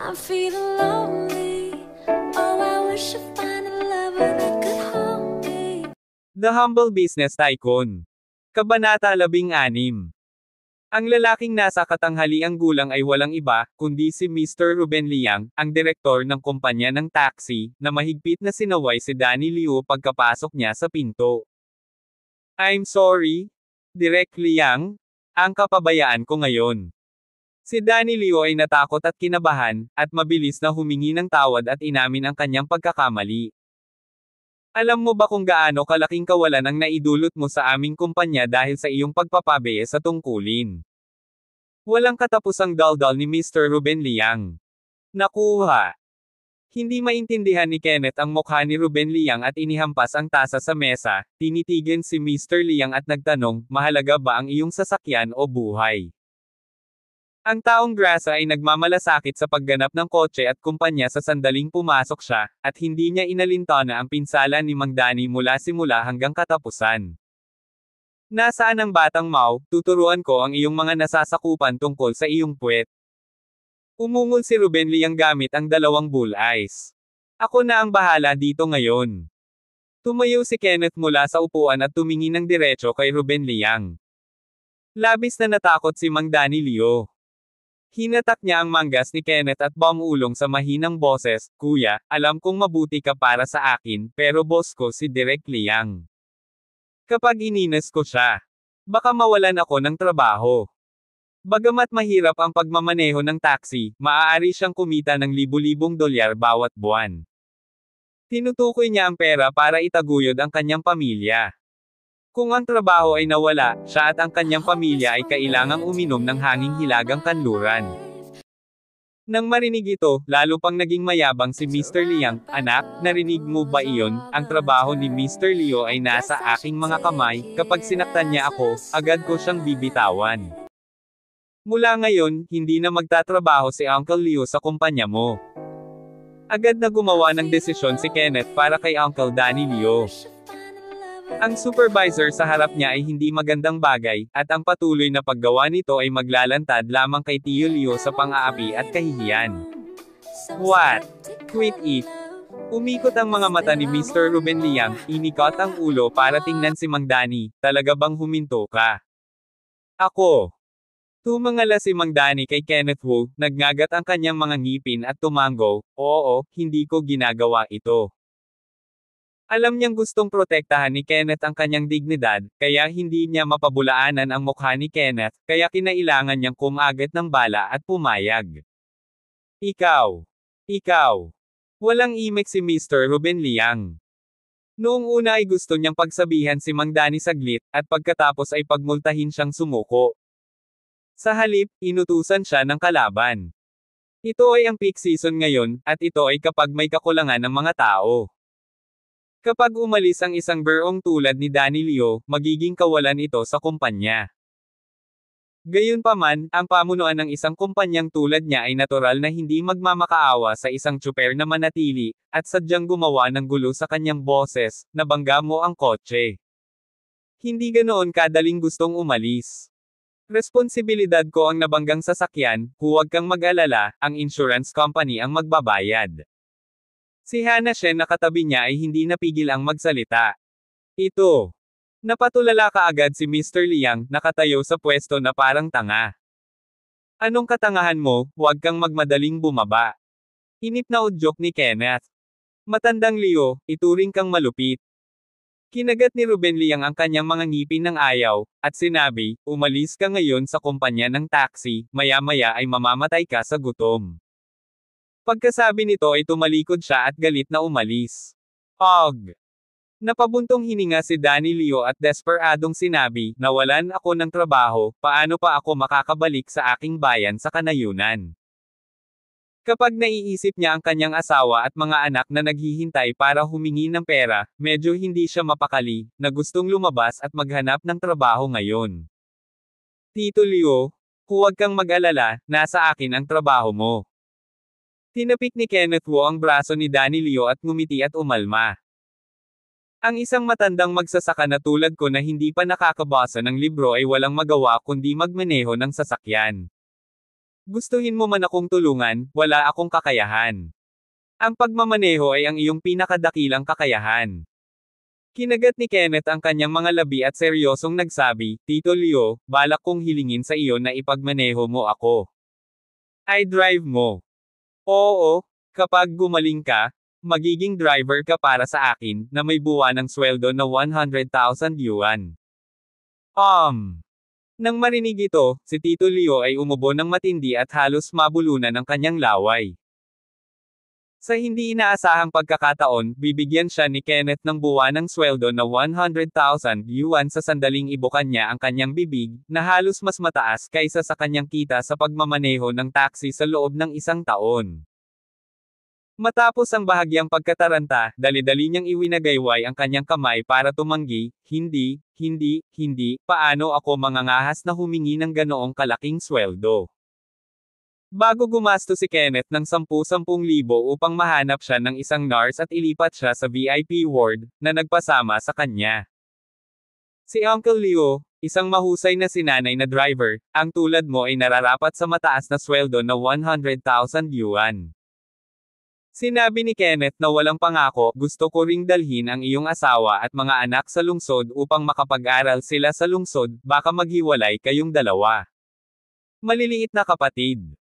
I'm feeling lonely. Oh, I wish I'd find a lover that could hold me. The Humble Business Tycoon. Kabanata 16. Ang lalaking nasa katanghaliang gulang ay walang iba, kundi si Mr. Ruben Liang, ang direktor ng kumpanya ng taxi, na mahigpit na sinaway si Danny Liu pagkapasok niya sa pinto. I'm sorry, Direk Liang, ang kapabayaan ko ngayon. Si Danny Leo ay natakot at kinabahan, at mabilis na humingi ng tawad at inamin ang kanyang pagkakamali. Alam mo ba kung gaano kalaking kawalan ang naidulot mo sa aming kumpanya dahil sa iyong pagpapabeye sa tungkulin? Walang katapusang daldal ni Mr. Ruben Liang. Nakuha. Hindi maintindihan ni Kenneth ang mukha ni Ruben Liang at inihampas ang tasa sa mesa, tinitigan si Mr. Liang at nagtanong, mahalaga ba ang iyong sasakyan o buhay? Ang taong grasa ay nagmamalasakit sa pagganap ng kotse at kumpanya sa sandaling pumasok siya, at hindi niya inalintana ang pinsala ni Mangdani mula simula hanggang katapusan. Nasaan ang batang Mao? tuturuan ko ang iyong mga nasasakupan tungkol sa iyong puwet. Umungol si Ruben Liang gamit ang dalawang bull eyes. Ako na ang bahala dito ngayon. Tumayo si Kenneth mula sa upuan at tumingin ng diretso kay Ruben Liang. Labis na natakot si Mangdani Leo. Hinatak niya ang manggas ni Kenneth at bangulong sa mahinang boses, Kuya, alam kong mabuti ka para sa akin, pero boss ko si Derek Liang. Kapag ininas ko siya, baka mawalan ako ng trabaho. Bagamat mahirap ang pagmamaneho ng taxi, maaari siyang kumita ng libu-libong dolyar bawat buwan. Tinutukoy niya ang pera para itaguyod ang kanyang pamilya. Kung ang trabaho ay nawala, siya at ang kanyang pamilya ay kailangang uminom ng hanging hilagang kanluran. Nang marinig ito, lalo pang naging mayabang si Mr. Liang, anak, narinig mo ba iyon? Ang trabaho ni Mr. Leo ay nasa aking mga kamay, kapag sinaktan niya ako, agad ko siyang bibitawan. Mula ngayon, hindi na magtatrabaho si Uncle Leo sa kumpanya mo. Agad na gumawa ng desisyon si Kenneth para kay Uncle Danny Leo. Ang supervisor sa harap niya ay hindi magandang bagay, at ang patuloy na paggawa nito ay maglalantad lamang kay Tio Leo sa pang-aapi at kahihiyan. What? Quit it. Umikot ang mga mata ni Mr. Ruben Liang, inikot ang ulo para tingnan si Mang Dani, talaga bang huminto ka? Ako. Tumangala si Mang Dani kay Kenneth Wu, nagngagat ang kanyang mga ngipin at tumango, oo, hindi ko ginagawa ito. Alam niyang gustong protektahan ni Kenneth ang kanyang dignidad, kaya hindi niya mapabulaanan ang mukha ni Kenneth, kaya kinailangan niyang kumagat ng bala at pumayag. Ikaw! Ikaw! Walang imek si Mr. Ruben Liang. Noong una ay gusto niyang pagsabihan si Mang Dani saglit, at pagkatapos ay pagmultahin siyang sumuko. Sa halip, inutusan siya ng kalaban. Ito ay ang peak season ngayon, at ito ay kapag may kakulangan ng mga tao. Kapag umalis ang isang berong tulad ni Danny Leo, magiging kawalan ito sa kumpanya. Gayunpaman, ang pamunuan ng isang kumpanyang tulad niya ay natural na hindi magmamakaawa sa isang tsuper na manatili, at sadyang gumawa ng gulo sa kanyang boses, nabangga mo ang kotse. Hindi ganoon kadaling gustong umalis. Responsibilidad ko ang nabanggang sasakyan, huwag kang mag-alala, ang insurance company ang magbabayad. Si Hannah Shen na katabi niya ay hindi napigil ang magsalita. Ito. Napatulala kaagad si Mr. Liang, nakatayo sa pwesto na parang tanga. Anong katangahan mo, huwag kang magmadaling bumaba. Inip na udyok ni Kenneth. Matandang Leo, ituring kang malupit. Kinagat ni Ruben Liang ang kanyang mga ngipin ng ayaw, at sinabi, umalis ka ngayon sa kumpanya ng taxi, maya-maya ay mamamatay ka sa gutom. Pagkasabi nito ay tumalikod siya at galit na umalis. Og! Napabuntong hininga si Danny Leo at desperadong sinabi, nawalan ako ng trabaho, paano pa ako makakabalik sa aking bayan sa kanayunan? Kapag naiisip niya ang kanyang asawa at mga anak na naghihintay para humingi ng pera, medyo hindi siya mapakali, na gustong lumabas at maghanap ng trabaho ngayon. Tito Leo, huwag kang mag-alala, nasa akin ang trabaho mo. Tinapik ni Kenneth Wu ang braso ni Danny Leo at ngumiti at umalma. Ang isang matandang magsasaka na tulad ko na hindi pa nakakabasa ng libro ay walang magawa kundi magmaneho ng sasakyan. Gustuhin mo man akong tulungan, wala akong kakayahan. Ang pagmamaneho ay ang iyong pinakadakilang kakayahan. Kinagat ni Kenneth ang kanyang mga labi at seryosong nagsabi, Tito Leo, balak kong hilingin sa iyo na ipagmaneho mo ako. I drive mo. Oo, kapag gumaling ka, magiging driver ka para sa akin, na may buwan ng sweldo na 100,000 yuan. Um. Nang marinig ito, si Tito Leo ay umubo ng matindi at halos mabulunan ng kanyang laway. Sa hindi inaasahang pagkakataon, bibigyan siya ni Kenneth ng buwanang sweldo na 100,000 yuan sa sandaling ibukan niya ang kanyang bibig, na halos mas mataas kaysa sa kanyang kita sa pagmamaneho ng taxi sa loob ng isang taon. Matapos ang bahagyang pagkataranta, dali-dali niyang iwinagayway ang kanyang kamay para tumanggi, hindi, hindi, hindi, paano ako mangangahas na humingi ng ganoong kalaking sweldo. Bago gumasto si Kenneth ng 10-10,000 upang mahanap siya ng isang nurse at ilipat siya sa VIP ward, na nagpasama sa kanya. Si Uncle Leo, isang mahusay na sinanay na driver, ang tulad mo ay nararapat sa mataas na sweldo na 100,000 yuan. Sinabi ni Kenneth na walang pangako, gusto ko ring dalhin ang iyong asawa at mga anak sa lungsod upang makapag-aral sila sa lungsod, baka maghiwalay kayong dalawa. Maliliit na kapatid.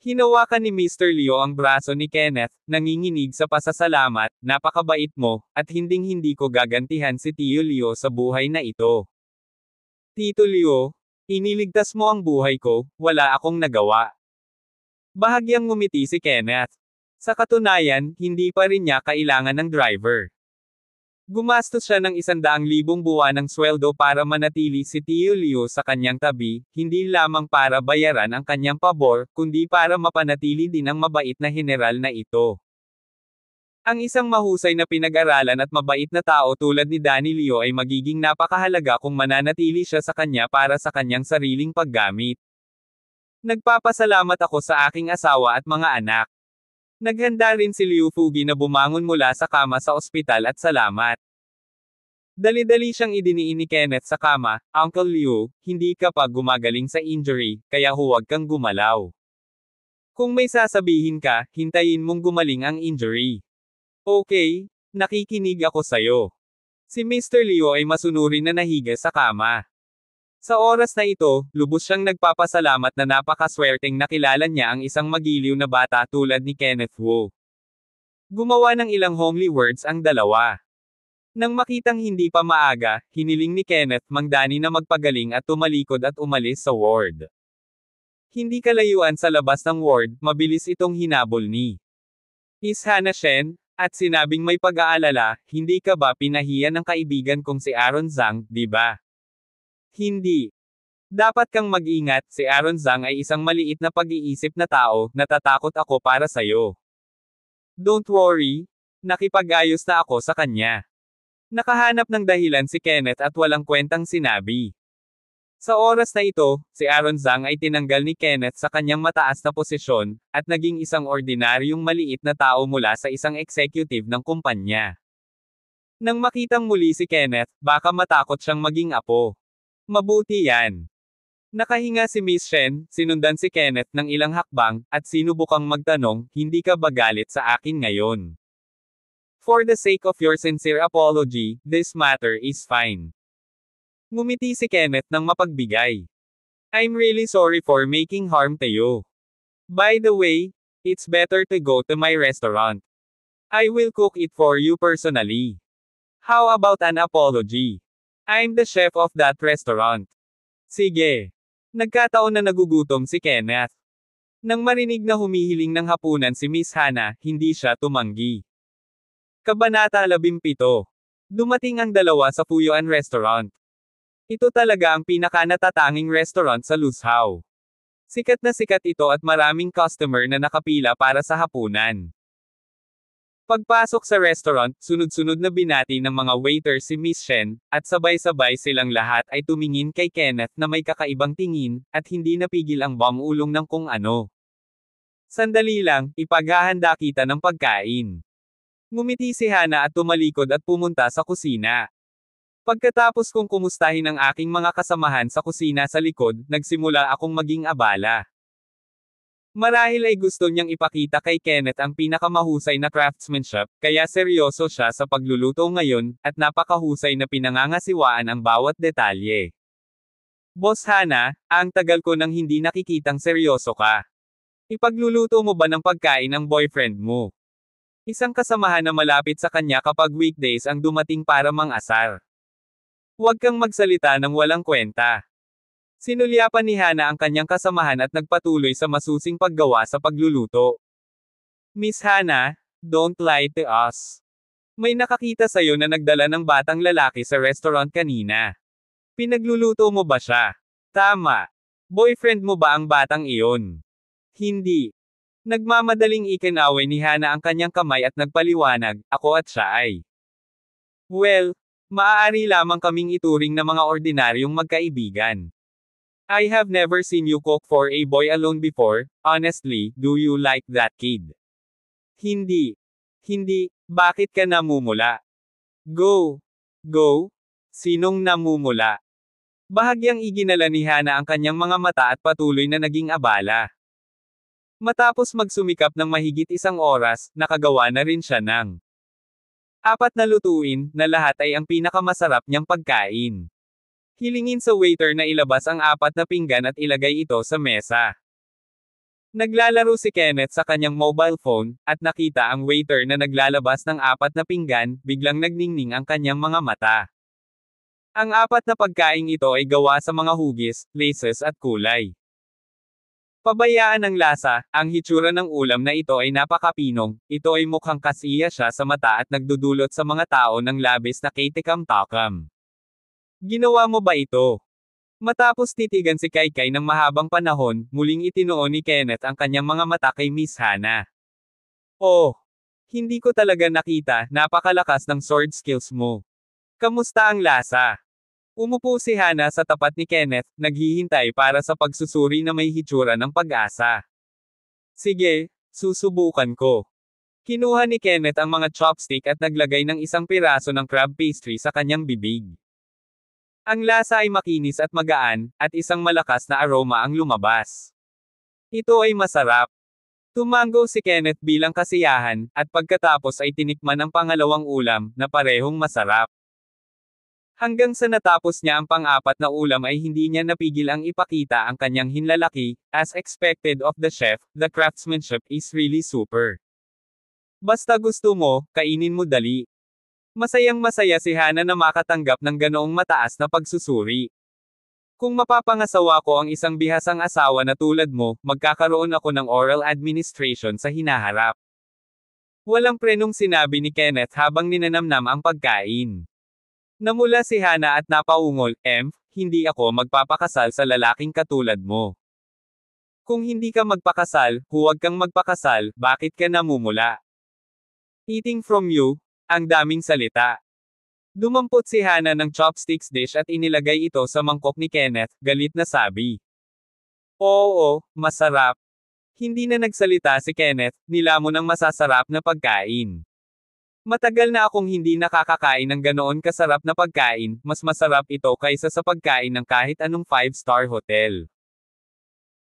Hinawakan ni Mr. Leo ang braso ni Kenneth, nanginginig sa pasasalamat, napakabait mo, at hinding-hindi ko gagantihan si Tio Leo sa buhay na ito. Tito Leo, iniligtas mo ang buhay ko, wala akong nagawa. Bahagyang ngumiti si Kenneth. Sa katunayan, hindi pa rin niya kailangan ng driver. Gumastos siya ng isandaang libong buwan ng sweldo para manatili si Tio Leo sa kanyang tabi, hindi lamang para bayaran ang kanyang pabor, kundi para mapanatili din ang mabait na general na ito. Ang isang mahusay na pinag-aralan at mabait na tao tulad ni Danny Leo ay magiging napakahalaga kung mananatili siya sa kanya para sa kanyang sariling paggamit. Nagpapasalamat ako sa aking asawa at mga anak. Naghanda rin si Liu Fubi na bumangon mula sa kama sa ospital at salamat. Dali-dali siyang idiniin ni Kenneth sa kama, Uncle Liu, hindi ka pa gumagaling sa injury, kaya huwag kang gumalaw. Kung may sasabihin ka, hintayin mong gumaling ang injury. Okay, nakikinig ako sa'yo. Si Mr. Liu ay masunurin na nahiga sa kama. Sa oras na ito, lubos siyang nagpapasalamat na napakaswerteng nakilala niya ang isang magiliw na bata tulad ni Kenneth Wu. Gumawa ng ilang homely words ang dalawa. Nang makitang hindi pa maaga, hiniling ni Kenneth Mangdani na magpagaling at tumalikod at umalis sa ward. Hindi kalayuan sa labas ng ward, mabilis itong hinabol ni Ishana Shen, at sinabing may pag-aalala, hindi ka ba pinahiya ng kaibigan kong si Aaron Zhang, di ba? Hindi. Dapat kang mag-ingat, si Aaron Zhang ay isang maliit na pag-iisip na tao, natatakot ako para sa'yo. Don't worry, nakipag-ayos na ako sa kanya. Nakahanap ng dahilan si Kenneth at walang kwentang sinabi. Sa oras na ito, si Aaron Zhang ay tinanggal ni Kenneth sa kanyang mataas na posisyon, at naging isang ordinaryong maliit na tao mula sa isang executive ng kumpanya. Nang makitang muli si Kenneth, baka matakot siyang maging apo. Mabuti yan. Nakahinga si Miss Shen, sinundan si Kenneth ng ilang hakbang, at sinubukang magtanong, hindi ka ba galit sa akin ngayon? For the sake of your sincere apology, this matter is fine. Ngumiti si Kenneth ng mapagbigay. I'm really sorry for making harm to you. By the way, it's better to go to my restaurant. I will cook it for you personally. How about an apology? I'm the chef of that restaurant. Sige. Nagkataon na nagugutom si Kenneth. Nang marinig na humihiling ng hapunan si Miss Hannah, hindi siya tumanggi. Kabanata 17. Dumating ang dalawa sa Fuyuan Restaurant. Ito talaga ang pinakanatatanging restaurant sa Luzhao. Sikat na sikat ito at maraming customer na nakapila para sa hapunan. Pagpasok sa restaurant, sunod-sunod na binati ng mga waiter si Miss Shen, at sabay-sabay silang lahat ay tumingin kay Kenneth na may kakaibang tingin, at hindi napigil ang bang ulong ng kung ano. Sandali lang, ipaghahanda kita ng pagkain. Ngumiti si Hana at tumalikod at pumunta sa kusina. Pagkatapos kong kumustahin ang aking mga kasamahan sa kusina sa likod, nagsimula akong maging abala. Marahil ay gusto niyang ipakita kay Kenneth ang pinakamahusay na craftsmanship, kaya seryoso siya sa pagluluto ngayon, at napakahusay na pinangangasiwaan ang bawat detalye. Boss Hana, ang tagal ko nang hindi nakikitang seryoso ka. Ipagluluto mo ba ng pagkain ang boyfriend mo? Isang kasamahan na malapit sa kanya kapag weekdays ang dumating para mang asar. Huwag kang magsalita ng walang kwenta. Sinulyapan ni Hana ang kanyang kasamahan at nagpatuloy sa masusing paggawa sa pagluluto. Miss Hana, don't lie to us. May nakakita sa'yo na nagdala ng batang lalaki sa restaurant kanina. Pinagluluto mo ba siya? Tama. Boyfriend mo ba ang batang iyon? Hindi. Nagmamadaling ikinaway ni Hana ang kanyang kamay at nagpaliwanag, ako at siya ay. Well, maaari lamang kaming ituring na mga ordinaryong magkaibigan. I have never seen you cook for a boy alone before, honestly, do you like that kid? Hindi. Hindi, bakit ka namumula? Go. Go? Sinong namumula? Bahagyang iginala ni Hana ang kanyang mga mata at patuloy na naging abala. Matapos magsumikap ng mahigit isang oras, nakagawa na rin siya ng apat na lutuin, na lahat ay ang pinakamasarap niyang pagkain. Hilingin sa waiter na ilabas ang apat na pinggan at ilagay ito sa mesa. Naglalaro si Kenneth sa kanyang mobile phone, at nakita ang waiter na naglalabas ng apat na pinggan, biglang nagningning ang kanyang mga mata. Ang apat na pagkain ito ay gawa sa mga hugis, laces at kulay. Pabayaan ang lasa, ang hitsura ng ulam na ito ay napakapinong, ito ay mukhang kasiya siya sa mata at nagdudulot sa mga tao ng labis na kitikam-takam. Ginawa mo ba ito? Matapos titigan si Kaikai ng mahabang panahon, muling itinoon ni Kenneth ang kanyang mga mata kay Miss Hana. Oh! Hindi ko talaga nakita, napakalakas ng sword skills mo. Kamusta ang lasa? Umupo si Hana sa tapat ni Kenneth, naghihintay para sa pagsusuri na may hitsura ng pag-asa. Sige, susubukan ko. Kinuha ni Kenneth ang mga chopstick at naglagay ng isang piraso ng crab pastry sa kanyang bibig. Ang lasa ay makinis at magaan, at isang malakas na aroma ang lumabas. Ito ay masarap. Tumango si Kenneth bilang kasiyahan, at pagkatapos ay tinikman ang pangalawang ulam, na parehong masarap. Hanggang sa natapos niya ang pang-apat na ulam ay hindi niya napigil ang ipakita ang kanyang hinlalaki, as expected of the chef, the craftsmanship is really super. Basta gusto mo, kainin mo dali. Masayang-masaya si Hana na makatanggap ng ganoong mataas na pagsusuri. Kung mapapangasawa ko ang isang bihasang asawa na tulad mo, magkakaroon ako ng oral administration sa hinaharap. Walang prenong sinabi ni Kenneth habang ninanamnam ang pagkain. Namula si Hana at napaungol, M, hindi ako magpapakasal sa lalaking katulad mo. Kung hindi ka magpakasal, huwag kang magpakasal, bakit ka namumula? Eating from you, ang daming salita. Dumampot si Hana ng chopsticks dish at inilagay ito sa mangkok ni Kenneth, galit na sabi. Oo, masarap. Hindi na nagsalita si Kenneth, nilamon ng masasarap na pagkain. Matagal na akong hindi nakakakain ng ganoon kasarap na pagkain, mas masarap ito kaysa sa pagkain ng kahit anong 5-star hotel.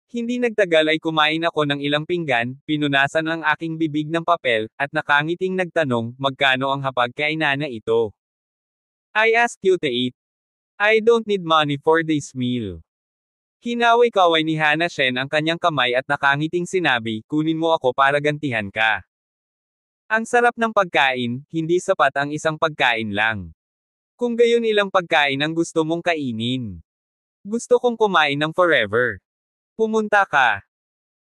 Hindi nagtagal ay kumain ako ng ilang pinggan, pinunasan ang aking bibig ng papel, at nakangiting nagtanong, magkano ang hapag kay nana ito? I ask you to eat. I don't need money for this meal. Hinaway-kaway ni Hana Shen ang kanyang kamay at nakangiting sinabi, kunin mo ako para gantihan ka. Ang sarap ng pagkain, hindi sapat ang isang pagkain lang. Kung gayon ilang pagkain ang gusto mong kainin. Gusto kong kumain ng forever. Pumunta ka.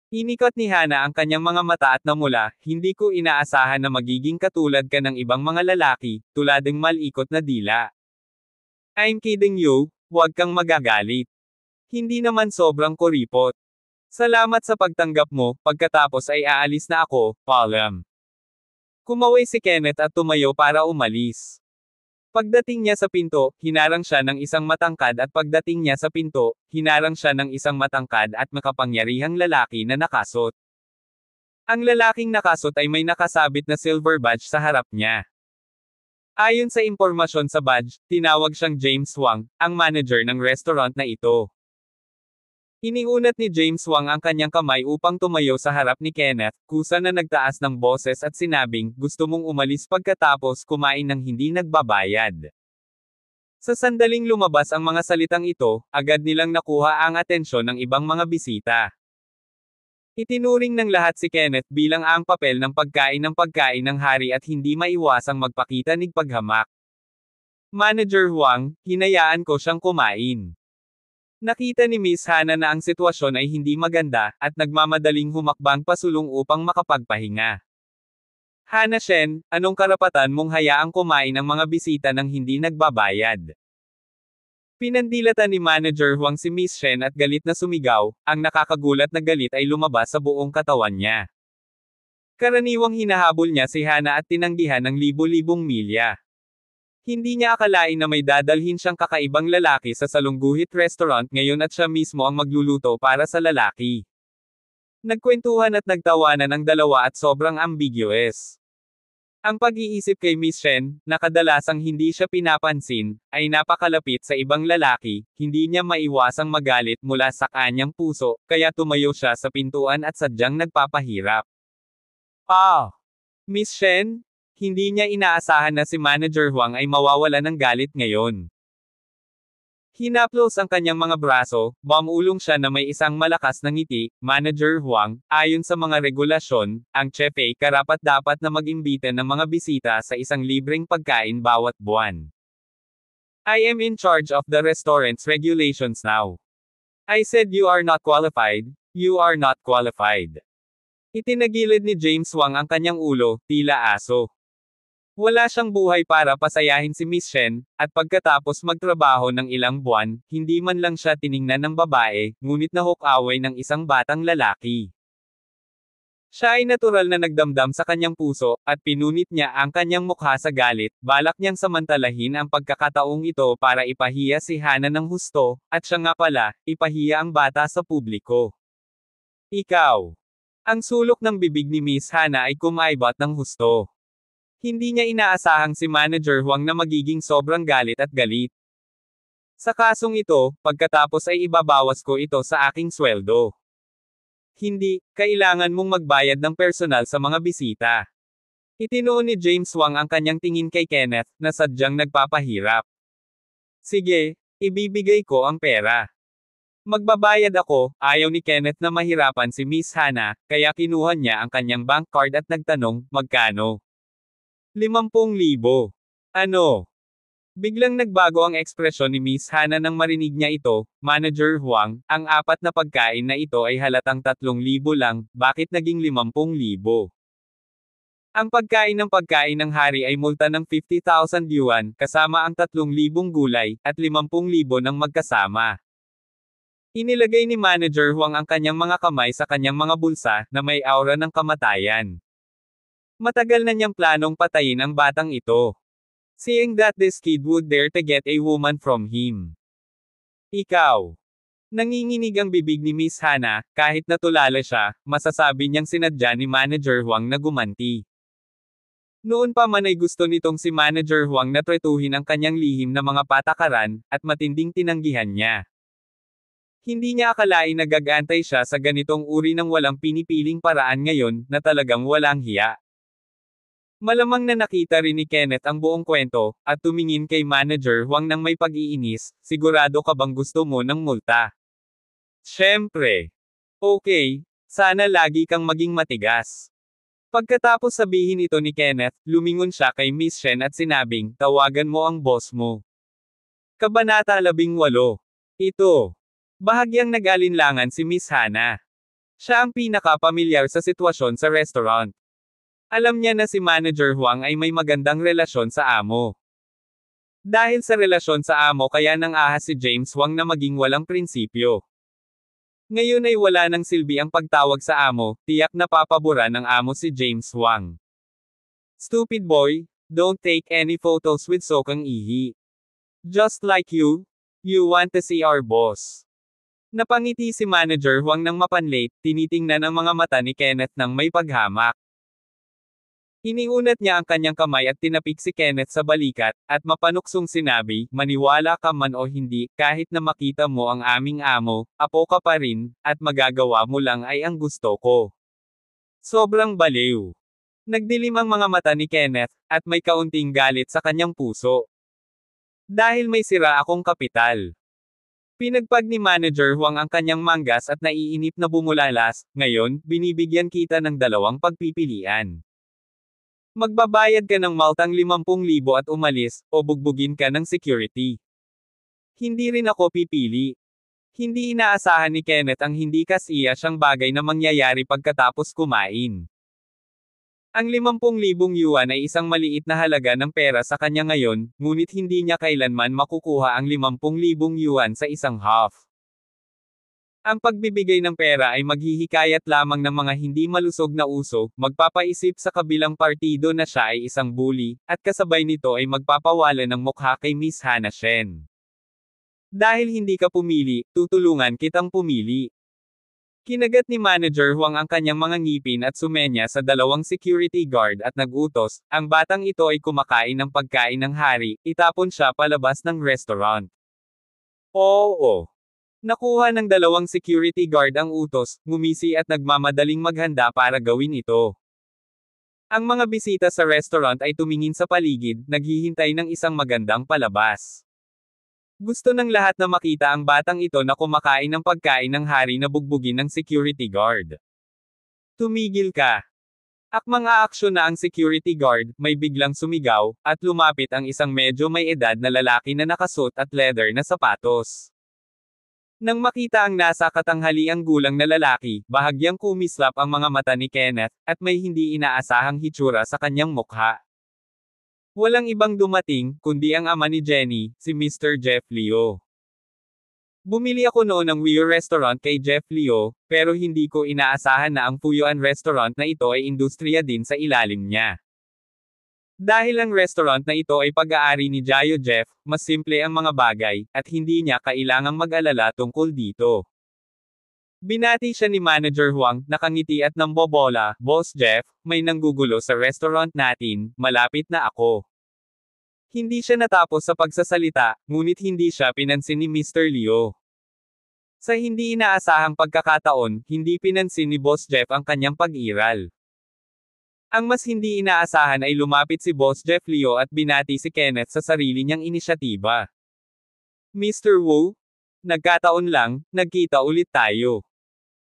Inikot ni Hana ang kanyang mga mata at namula, hindi ko inaasahan na magiging katulad ka ng ibang mga lalaki, tulad ng malikot na dila. I'm kidding you, huwag kang magagalit. Hindi naman sobrang koripot. Salamat sa pagtanggap mo, pagkatapos ay aalis na ako, Palam. Kumaway si Kenneth at tumayo para umalis. Pagdating niya sa pinto, hinarang siya ng isang matangkad at pagdating niya sa pinto, hinarang siya ng isang matangkad at makapangyarihang lalaki na nakasot. Ang lalaking nakasot ay may nakasabit na silver badge sa harap niya. Ayon sa impormasyon sa badge, tinawag siyang James Wang, ang manager ng restaurant na ito. Iniunat ni James Wang ang kanyang kamay upang tumayo sa harap ni Kenneth, kusa na nagtaas ng boses at sinabing, gusto mong umalis pagkatapos kumain ng hindi nagbabayad. Sa sandaling lumabas ang mga salitang ito, agad nilang nakuha ang atensyon ng ibang mga bisita. Itinuring ng lahat si Kenneth bilang ang papel ng pagkain ng pagkain ng hari at hindi maiwasang magpakita ng paghamak. Manager Huang, hinayaan ko siyang kumain. Nakita ni Miss Hana na ang sitwasyon ay hindi maganda, at nagmamadaling humakbang pasulong upang makapagpahinga. Hana Shen, anong karapatan mong hayaang kumain ang mga bisita ng hindi nagbabayad? Pinandilata ni Manager Huang si Miss Shen at galit na sumigaw, ang nakakagulat na galit ay lumabas sa buong katawan niya. Karaniwang hinahabol niya si Hana at tinanggihan ng libo-libong milya. Hindi niya akalain na may dadalhin siyang kakaibang lalaki sa salungguhit restaurant ngayon at siya mismo ang magluluto para sa lalaki. Nagkwentuhan at nagtawanan ang dalawa at sobrang ambiguous. Ang pag-iisip kay Miss Shen, na kadalasang hindi siya pinapansin, ay napakalapit sa ibang lalaki, hindi niya maiwasang magalit mula sa kanyang puso, kaya tumayo siya sa pintuan at sadyang nagpapahirap. Ah! Miss Shen, hindi niya inaasahan na si Manager Huang ay mawawala ng galit ngayon. Hinaplos ang kanyang mga braso, bumulong siya na may isang malakas na ngiti, Manager Huang, ayon sa mga regulasyon, ang chef ay karapat dapat na mag-imbita ng mga bisita sa isang libreng pagkain bawat buwan. I am in charge of the restaurant's regulations now. I said you are not qualified, you are not qualified. Itinagilid ni James Wang ang kanyang ulo, tila aso. Wala siyang buhay para pasayahin si Miss Shen, at pagkatapos magtrabaho ng ilang buwan, hindi man lang siya tiningnan ng babae, ngunit nahukaway ng isang batang lalaki. Siya ay natural na nagdamdam sa kanyang puso, at pinunit niya ang kanyang mukha sa galit, balak niyang samantalahin ang pagkakataong ito para ipahiya si Hana ng husto, at siya nga pala, ipahiya ang bata sa publiko. Ikaw. Ang sulok ng bibig ni Miss Hana ay kumaibot ng husto. Hindi niya inaasahang si Manager Huang na magiging sobrang galit at galit. Sa kasong ito, pagkatapos ay ibabawas ko ito sa aking sweldo. Hindi, kailangan mong magbayad ng personal sa mga bisita. Itinoon ni James Wang ang kanyang tingin kay Kenneth, na sadyang nagpapahirap. Sige, ibibigay ko ang pera. Magbabayad ako, ayaw ni Kenneth na mahirapan si Miss Hannah, kaya kinuha niya ang kanyang bank card at nagtanong, magkano? 50,000. Ano? Biglang nagbago ang ekspresyon ni Miss Hana nang marinig niya ito, Manager Huang, ang apat na pagkain na ito ay halatang 3,000 lang, bakit naging 50,000? Ang pagkain ng pagkain ng hari ay multa ng 50,000 yuan, kasama ang 3,000 gulay, at 50,000 nang magkasama. Inilagay ni Manager Huang ang kanyang mga kamay sa kanyang mga bulsa, na may aura ng kamatayan. Matagal na niyang planong patayin ang batang ito. Seeing that this kid would dare to get a woman from him. Ikaw. Nanginginig ang bibig ni Miss Hana, kahit natulala siya, masasabi niyang sinadya ni Manager Huang na gumanti. Noon pa man ay gusto nitong si Manager Huang na tretuhin ang kanyang lihim na mga patakaran, at matinding tinanggihan niya. Hindi niya akalain na gagantay siya sa ganitong uri ng walang pinipiling paraan ngayon, na talagang walang hiya. Malamang na nakita rin ni Kenneth ang buong kwento, at tumingin kay Manager Huang nang may pag-iinis, sigurado ka bang gusto mo ng multa? Siyempre. Okay, sana lagi kang maging matigas. Pagkatapos sabihin ito ni Kenneth, lumingon siya kay Miss Shen at sinabing, tawagan mo ang boss mo. Kabanata 18. Ito. Bahagyang nag-alinlangan si Miss Hana. Siya ang pinakapamilyar sa sitwasyon sa restaurant. Alam niya na si Manager Huang ay may magandang relasyon sa amo. Dahil sa relasyon sa amo kaya nang ahas si James Huang na maging walang prinsipyo. Ngayon ay wala nang silbi ang pagtawag sa amo, tiyak na papabura ng amo si James Huang. Stupid boy, don't take any photos with Sokang Ihi. Just like you, you want to see our boss. Napangiti si Manager Huang nang mapanlate, tinitingnan ang mga mata ni Kenneth nang may paghamak. Iniunat niya ang kanyang kamay at tinapik si Kenneth sa balikat, at mapanuksong sinabi, maniwala ka man o hindi, kahit na makita mo ang aming amo, apo ka pa rin, at magagawa mo lang ay ang gusto ko. Sobrang baliw. Nagdilim ang mga mata ni Kenneth, at may kaunting galit sa kanyang puso. Dahil may sira akong kapital. Pinagpag ni Manager Huang ang kanyang manggas at naiinip na bumulalas, ngayon, binibigyan kita ng dalawang pagpipilian. Magbabayad ka ng maltang 50,000 at umalis, o bugbugin ka ng security. Hindi rin ako pipili. Hindi inaasahan ni Kenneth ang hindi kasiya siyang bagay na mangyayari pagkatapos kumain. Ang 50,000 yuan ay isang maliit na halaga ng pera sa kanya ngayon, ngunit hindi niya kailanman makukuha ang 50,000 yuan sa isang half. Ang pagbibigay ng pera ay maghihikayat lamang ng mga hindi malusog na uso, magpapaisip sa kabilang partido na siya ay isang bully, at kasabay nito ay magpapawala ng mukha kay Miss Hannah Shen. Dahil hindi ka pumili, tutulungan kitang pumili. Kinagat ni Manager Huang ang kanyang mga ngipin at sumenya sa dalawang security guard at nagutos, ang batang ito ay kumakain ng pagkain ng hari, itapon siya palabas ng restaurant. Oo. Nakuha ng dalawang security guard ang utos, gumisi at nagmamadaling maghanda para gawin ito. Ang mga bisita sa restaurant ay tumingin sa paligid, naghihintay ng isang magandang palabas. Gusto ng lahat na makita ang batang ito na kumakain ng pagkain ng hari na bugbugin ng security guard. Tumigil ka. Akmang aksyon na ang security guard, may biglang sumigaw, at lumapit ang isang medyo may edad na lalaki na nakasuot at leather na sapatos. Nang makita ang nasa katanghali ang gulang na lalaki, bahagyang kumislap ang mga mata ni Kenneth, at may hindi inaasahang hitsura sa kanyang mukha. Walang ibang dumating, kundi ang ama ni Jenny, si Mr. Jeff Leo. Bumili ako noon ng Wio Restaurant kay Jeff Leo, pero hindi ko inaasahan na ang Puyoan Restaurant na ito ay industriya din sa ilalim niya. Dahil ang restaurant na ito ay pag-aari ni Jayo Jeff, mas simple ang mga bagay, at hindi niya kailangang mag-alala tungkol dito. Binati siya ni Manager Huang, nakangiti at nambobola, Boss Jeff, may nanggugulo sa restaurant natin, malapit na ako. Hindi siya natapos sa pagsasalita, ngunit hindi siya pinansin ni Mr. Leo. Sa hindi inaasahang pagkakataon, hindi pinansin ni Boss Jeff ang kanyang pag-iral. Ang mas hindi inaasahan ay lumapit si Boss Jeff Leo at binati si Kenneth sa sarili niyang inisyatiba. Mr. Wu, nagkataon lang, nagkita ulit tayo.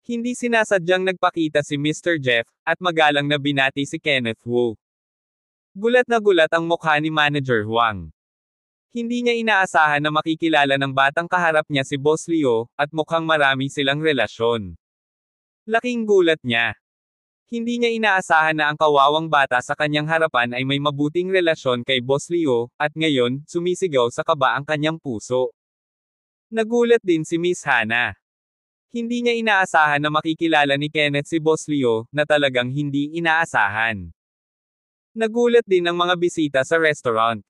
Hindi sinasadyang nagpakita si Mr. Jeff, at magalang na binati si Kenneth Wu. Gulat na gulat ang mukha ni Manager Huang. Hindi niya inaasahan na makikilala ng batang kaharap niya si Boss Leo, at mukhang marami silang relasyon. Laking gulat niya. Hindi niya inaasahan na ang kawawang bata sa kanyang harapan ay may mabuting relasyon kay Boss Leo, at ngayon, sumisigaw sa kaba ang kanyang puso. Nagulat din si Miss Hana. Hindi niya inaasahan na makikilala ni Kenneth si Boss Leo, na talagang hindi inaasahan. Nagulat din ang mga bisita sa restaurant.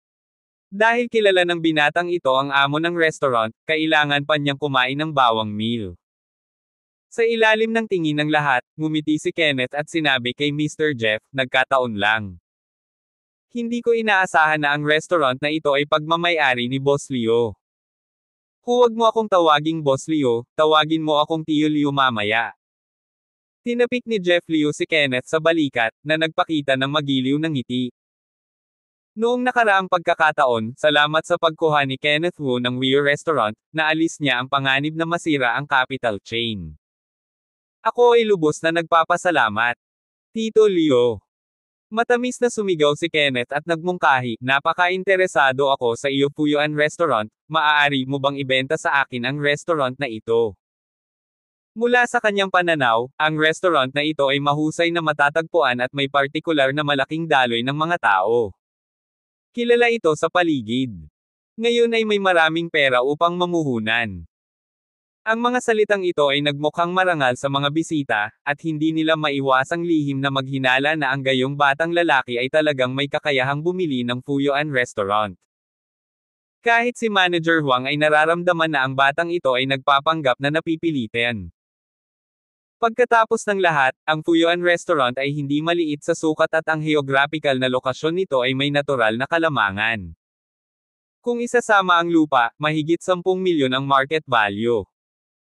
Dahil kilala ng binatang ito ang amo ng restaurant, kailangan pa niyang kumain ng bawang meal. Sa ilalim ng tingin ng lahat, ngumiti si Kenneth at sinabi kay Mr. Jeff, nagkataon lang. Hindi ko inaasahan na ang restaurant na ito ay pagmamayari ni Boss Leo. Huwag mo akong tawaging Boss Leo, tawagin mo akong Tio Leo mamaya. Tinapik ni Jeff Leo si Kenneth sa balikat, na nagpakita ng magiliw ng ngiti. Noong nakaraang pagkakataon, salamat sa pagkuha ni Kenneth Wu ng Weir Restaurant, na naalis niya ang panganib na masira ang capital chain. Ako ay lubos na nagpapasalamat. Tito Leo. Matamis na sumigaw si Kenneth at nagmungkahi, napaka-interesado ako sa iyo Puyuan Restaurant, maaari mo bang ibenta sa akin ang restaurant na ito? Mula sa kanyang pananaw, ang restaurant na ito ay mahusay na matatagpuan at may partikular na malaking daloy ng mga tao. Kilala ito sa paligid. Ngayon ay may maraming pera upang mamuhunan. Ang mga salitang ito ay nagmukhang marangal sa mga bisita, at hindi nila maiwasang lihim na maghinala na ang gayong batang lalaki ay talagang may kakayahang bumili ng Fuyuan Restaurant. Kahit si Manager Huang ay nararamdaman na ang batang ito ay nagpapanggap na napipilitin. Pagkatapos ng lahat, ang Fuyuan Restaurant ay hindi maliit sa sukat at ang geographical na lokasyon nito ay may natural na kalamangan. Kung isasama ang lupa, mahigit 10 milyon ang market value.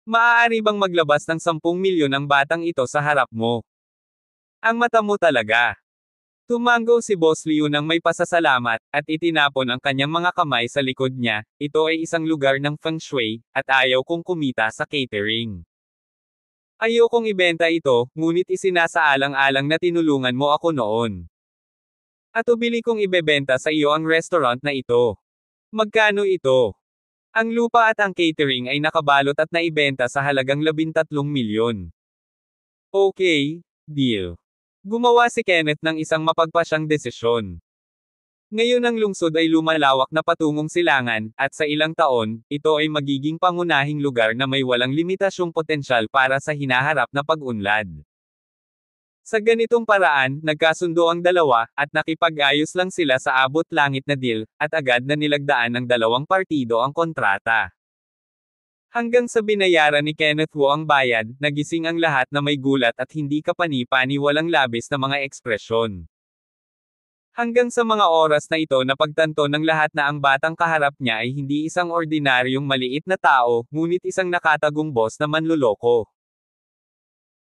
Maaari bang maglabas ng 10 milyon ang batang ito sa harap mo? Ang mata mo talaga. Tumango si Boss Liu ng may pasasalamat, at itinapon ang kanyang mga kamay sa likod niya, ito ay isang lugar ng feng shui, at ayaw kong kumita sa catering. Ayokong ibenta ito, ngunit isinasaalang-alang na tinulungan mo ako noon. At ubili kong ibebenta sa iyo ang restaurant na ito. Magkano ito? Ang lupa at ang catering ay nakabalot at naibenta sa halagang 13 milyon. Okay, deal. Gumawa si Kenneth ng isang mapagpasyang desisyon. Ngayon ang lungsod ay lumalawak na patungong silangan, at sa ilang taon, ito ay magiging pangunahing lugar na may walang limitasyong potensyal para sa hinaharap na pag-unlad. Sa ganitong paraan, nagkasundo ang dalawa, at nakipag-ayos lang sila sa abot langit na deal, at agad na nilagdaan ng dalawang partido ang kontrata. Hanggang sa binayaran ni Kenneth Wu ang bayad, nagising ang lahat na may gulat at hindi kapani-pani walang labis na mga ekspresyon. Hanggang sa mga oras na ito napagtanto ng lahat na ang batang kaharap niya ay hindi isang ordinaryong maliit na tao, ngunit isang nakatagong boss na manluloko.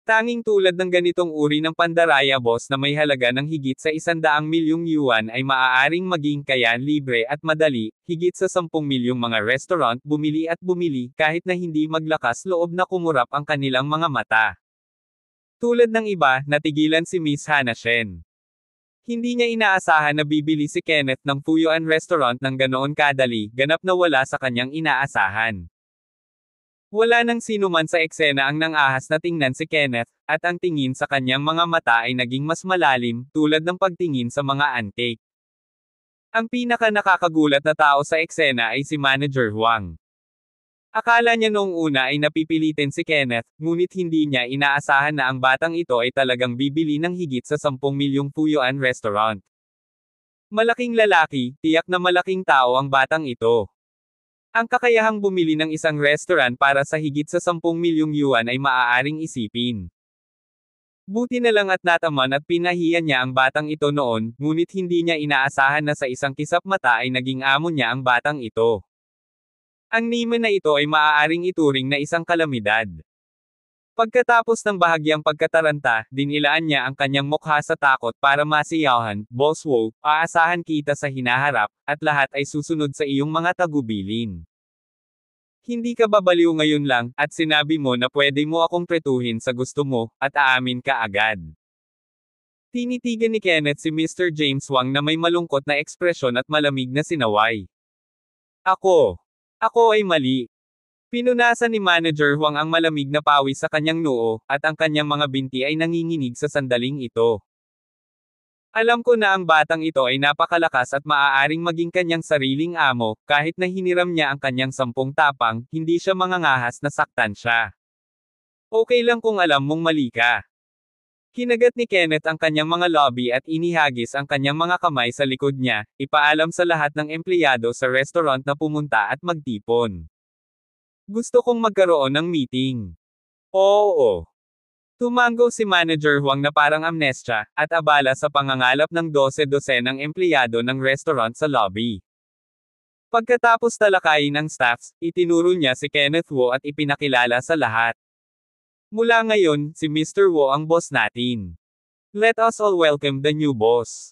Tanging tulad ng ganitong uri ng pandaraya boss na may halaga ng higit sa 100 milyong yuan ay maaaring maging kayaan libre at madali, higit sa 10 milyong mga restaurant bumili at bumili kahit na hindi maglakas loob na kumurap ang kanilang mga mata. Tulad ng iba, natigilan si Miss Hannah Shen. Hindi niya inaasahan na bibili si Kenneth ng Puyuan Restaurant ng ganoon kadali, ganap na wala sa kanyang inaasahan. Wala nang sino man sa eksena ang nangahas na tingnan si Kenneth, at ang tingin sa kanyang mga mata ay naging mas malalim, tulad ng pagtingin sa mga antique. Ang pinaka nakakagulat na tao sa eksena ay si Manager Huang. Akala niya noong una ay napipilitin si Kenneth, ngunit hindi niya inaasahan na ang batang ito ay talagang bibili ng higit sa 10 milyong puyuan restaurant. Malaking lalaki, tiyak na malaking tao ang batang ito. Ang kakayahang bumili ng isang restaurant para sa higit sa 10 milyong yuan ay maaaring isipin. Buti na lang at nataman at pinahiya niya ang batang ito noon, ngunit hindi niya inaasahan na sa isang kisap mata ay naging amo niya ang batang ito. Ang name na ito ay maaaring ituring na isang kalamidad. Pagkatapos ng bahagyang pagkataranta, dinilaan niya ang kanyang mukha sa takot para masiyahan, Boss Woe, aasahan kita sa hinaharap, at lahat ay susunod sa iyong mga tagubilin. Hindi ka babaliw ngayon lang, at sinabi mo na pwede mo akong tretuhin sa gusto mo, at aamin ka agad. Tinitigan ni Kenneth si Mr. James Wang na may malungkot na ekspresyon at malamig na sinaway. Ako. Ako ay mali, Pinunasan ni Manager Huang ang malamig na pawis sa kanyang noo, at ang kanyang mga binti ay nanginginig sa sandaling ito. Alam ko na ang batang ito ay napakalakas at maaaring maging kanyang sariling amo, kahit na hiniram niya ang kanyang sampung tapang, hindi siya mangangahas na saktan siya. Okay lang kung alam mong mali ka. Kinagat ni Kenneth ang kanyang mga lobby at inihagis ang kanyang mga kamay sa likod niya, ipaalam sa lahat ng empleyado sa restaurant na pumunta at magtipon. Gusto kong magkaroon ng meeting. Oo. Tumango si Manager Huang na parang amnestya, at abala sa pangangalap ng 12-12 ng empleyado ng restaurant sa lobby. Pagkatapos talakayin ng staffs, itinuro niya si Kenneth Wo at ipinakilala sa lahat. Mula ngayon, si Mr. Wo ang boss natin. Let us all welcome the new boss.